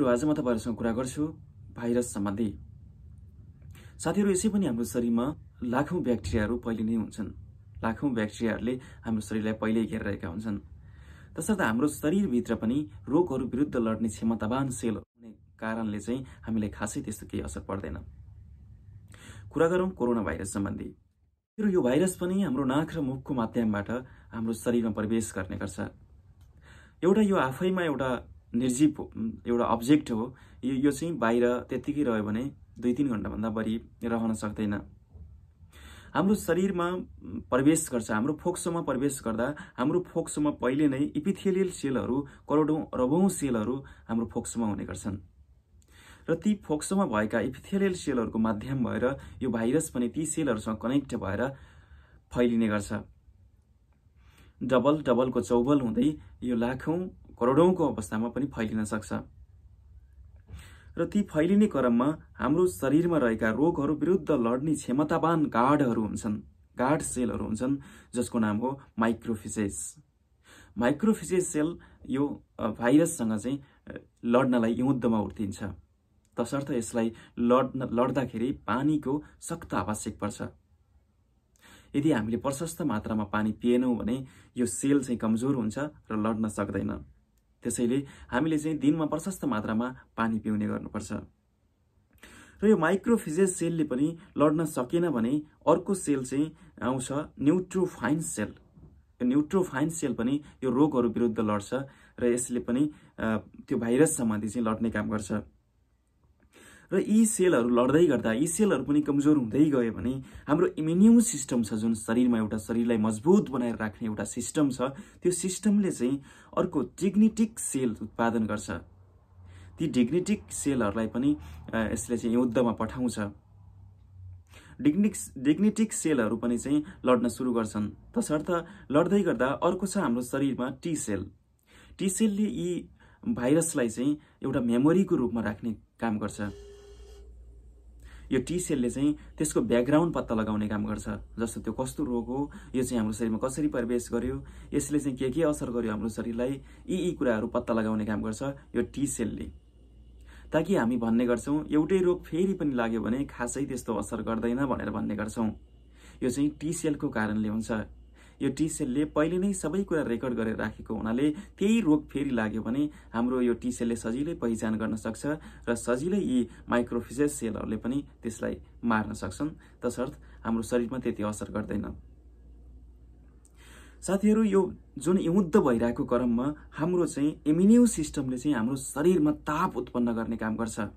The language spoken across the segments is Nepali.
आज म तपाईँहरूसँग कुरा गर्छु भाइरस सम्बन्धी साथीहरू यसै पनि हाम्रो शरीरमा लाखौँ ब्याक्टेरियाहरू पहिले नै हुन्छन् लाखौँ ब्याक्टेरियाहरूले हाम्रो शरीरलाई पहिल्यै घेरिरहेका हुन्छन् तसर्थ हाम्रो शरीरभित्र पनि रोगहरू विरुद्ध लड्ने क्षमतावान सेल हुने कारणले चाहिँ हामीलाई खासै त्यस्तो केही असर पर्दैन कुरा गरौँ कोरोना भाइरस सम्बन्धी यो भाइरस पनि हाम्रो नाक र मुखको माध्यमबाट हाम्रो शरीरमा प्रवेश गर्ने गर्छ एउटा यो आफैमा एउटा निर्जीव एउटा अब्जेक्ट हो यो यो चाहिँ बाहिर त्यत्तिकै रह्यो भने दुई तिन घन्टाभन्दा बढी रहन सक्दैन हाम्रो शरीरमा प्रवेश गर्छ हाम्रो फोक्सोमा प्रवेश गर्दा हाम्रो फोक्सोमा पहिले नै इपिथेलियल सेलहरू करोडौँ अरबौँ सेलहरू हाम्रो फोक्सोमा हुने गर्छन् र ती फोक्सोमा भएका इपिथेलियल सेलहरूको माध्यम भएर यो भाइरस पनि ती सेलहरूसँग कनेक्ट भएर फैलिने गर्छ डबल डबलको चौबल हुँदै यो लाखौँ करोडौँको अवस्थामा पनि फैलिन सक्छ र ती फैलिने क्रममा हाम्रो शरीरमा रहेका रोगहरू विरुद्ध लड्ने क्षमतावान गाडहरू हुन्छन् गाड सेलहरू हुन्छन् जसको नाम हो माइक्रोफिजेस माइक्रोफिजेस सेल यो भाइरससँग चाहिँ लड्नलाई युद्धमा उठ्दिन्छ तसर्थ यसलाई लड्न लड्दाखेरि पानीको सक्त आवश्यक पर्छ यदि हामीले प्रशस्त मात्रामा पानी पिएनौँ भने यो सेल चाहिँ कमजोर हुन्छ र लड्न सक्दैन त्यसैले हामीले चाहिँ दिनमा प्रशस्त मात्रामा पानी पिउने गर्नुपर्छ र यो माइक्रोफिजेस सेलले पनि लड्न सकेन भने अर्को सेल चाहिँ आउँछ न्युट्रोफाइन सेल यो न्युट्रोफाइन सेल पनि यो रोगहरू विरुद्ध लड्छ र यसले पनि त्यो भाइरस सम्बन्धी चाहिँ लड्ने काम गर्छ र यी सेलहरू लड्दै गर्दा यी सेलहरू पनि कमजोर हुँदै गयो भने हाम्रो इम्युन्यु सिस्टम छ जुन शरीरमा एउटा शरीरलाई मजबुत बनाएर राख्ने एउटा सिस्टम छ त्यो सिस्टमले चाहिँ अर्को डिग्नेटिक सेल उत्पादन गर्छ ती डिग्नेटिक सेलहरूलाई पनि यसले चाहिँ युद्धमा पठाउँछ डिग्निक्स डिग्नेटिक सेलहरू पनि चाहिँ लड्न सुरु गर्छन् तसर्थ लड्दै गर्दा अर्को छ हाम्रो शरीरमा टी सेल टी सेलले यी भाइरसलाई चाहिँ एउटा मेमोरीको रूपमा राख्ने काम गर्छ यो टी सेलले चाहिँ त्यसको ब्याकग्राउन्ड पत्ता लगाउने काम गर्छ जस्तो त्यो कस्तो रोग हो यो चाहिँ हाम्रो शरीरमा कसरी प्रवेश गर्यो यसले चाहिँ के के असर गर्यो हाम्रो शरीरलाई यी यी कुराहरू पत्ता लगाउने काम गर्छ यो टी सेलले ताकि हामी भन्ने गर्छौँ एउटै रोग फेरि पनि लाग्यो भने खासै त्यस्तो असर गर्दैन भनेर भन्ने गर्छौँ यो चाहिँ टी सेलको कारणले हुन्छ यो टी सेलले पहिले नै सबै कुरा रेकर्ड गरेर राखेको हुनाले त्यही रोग फेरि लाग्यो भने हाम्रो यो टी सेलले सजिलै पहिचान गर्न सक्छ र सजिलै यी माइक्रोफिसेस सेलहरूले पनि त्यसलाई मार्न सक्छन् तसर्थ हाम्रो शरीरमा त्यति असर गर्दैन साथीहरू यो जुन युद्ध भइरहेको क्रममा हाम्रो चाहिँ इम्युन्यु सिस्टमले चाहिँ हाम्रो शरीरमा ताप उत्पन्न गर्ने काम गर्छ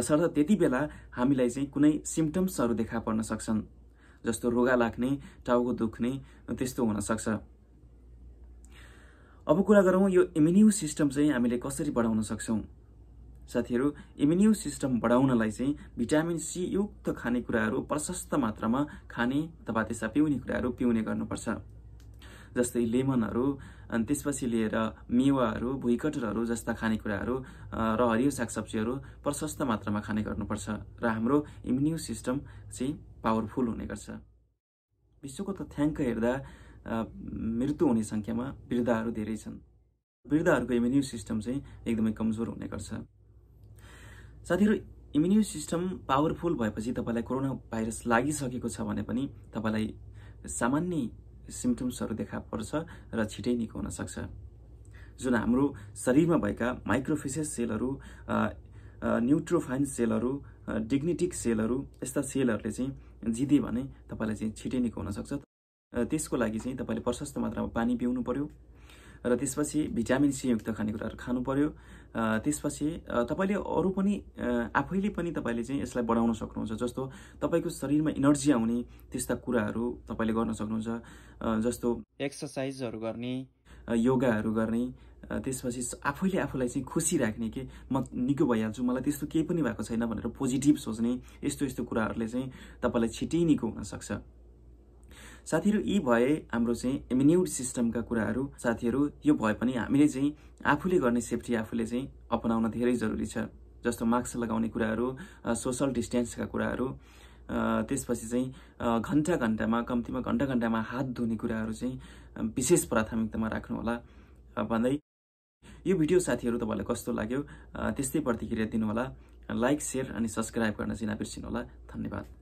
तसर्थ त्यति बेला हामीलाई चाहिँ कुनै सिम्टम्सहरू देखा पर्न सक्छन् जस्तो रोगा लाग्ने टाउको दुख्ने त्यस्तो हुनसक्छ अब कुरा गरौँ यो इम्युन्यु सिस्टम चाहिँ हामीले कसरी बढाउन सक्छौँ साथीहरू इम्युन्यु सिस्टम बढाउनलाई चाहिँ भिटामिन सी युक्त खानेकुराहरू प्रशस्त मात्रामा खाने अथवा त्यसमा पिउने कुराहरू पिउने गर्नुपर्छ जस्तै लेमनहरू अनि त्यसपछि लिएर मेवाहरू भुइँकटरहरू जस्ता खानेकुराहरू र हरियो सागसब्जीहरू प्रशस्त मात्रामा खाने गर्नुपर्छ र हाम्रो इम्युन सिस्टम चाहिँ पावरफुल हुने गर्छ विश्वको तथ्याङ्क हेर्दा मृत्यु हुने सङ्ख्यामा वृद्धाहरू धेरै छन् वृद्धहरूको इम्युन सिस्टम चाहिँ एकदमै कमजोर हुने गर्छ साथीहरू इम्युन सिस्टम पावरफुल भएपछि तपाईँलाई कोरोना भाइरस लागिसकेको छ भने पनि तपाईँलाई सामान्य सिम्टम्सहरू देखा पर्छ र छिटै निको हुनसक्छ जुन हाम्रो शरीरमा भएका माइक्रोफिसेस सेलहरू न्युट्रोफाइन सेलहरू डिग्नेटिक सेलहरू यस्ता सेलहरूले चाहिँ जिदे भने तपाईँलाई चाहिँ छिटै निको हुनसक्छ त्यसको लागि चाहिँ तपाईँले प्रशस्त मात्रामा पानी पिउनु पर्यो र त्यसपछि भिटामिन सीयुक्त खानेकुराहरू खानु पर्यो त्यसपछि तपाईँले अरू पनि आफैले पनि तपाईँले चाहिँ यसलाई बढाउन सक्नुहुन्छ जस्तो तपाईँको शरीरमा इनर्जी आउने त्यस्ता कुराहरू तपाईँले गर्न सक्नुहुन्छ जस्तो एक्सर्साइजहरू गर्ने योगाहरू गर्ने त्यसपछि आफैले आफूलाई चाहिँ खुसी राख्ने कि म निको भइहाल्छु मलाई त्यस्तो केही पनि भएको छैन भनेर पोजिटिभ सोच्ने यस्तो यस्तो कुराहरूले चाहिँ तपाईँलाई छिटै निको हुनसक्छ साथीहरू यी भए हाम्रो चाहिँ इम्युन सिस्टमका कुराहरू साथीहरू यो भए पनि हामीले चाहिँ आफूले गर्ने सेफ्टी आफूले चाहिँ अपनाउन धेरै जरुरी छ जस्तो मास्क लगाउने कुराहरू सोसल डिस्टेन्सका कुराहरू त्यसपछि चाहिँ घन्टा घन्टामा कम्तीमा घन्टा घन्टामा हात धुने कुराहरू चाहिँ विशेष प्राथमिकतामा राख्नुहोला भन्दै यो भिडियो साथीहरू तपाईँलाई कस्तो लाग्यो त्यस्तै प्रतिक्रिया दिनुहोला लाइक सेयर अनि सब्सक्राइब गर्न चाहिँ नबिर्सिनु होला धन्यवाद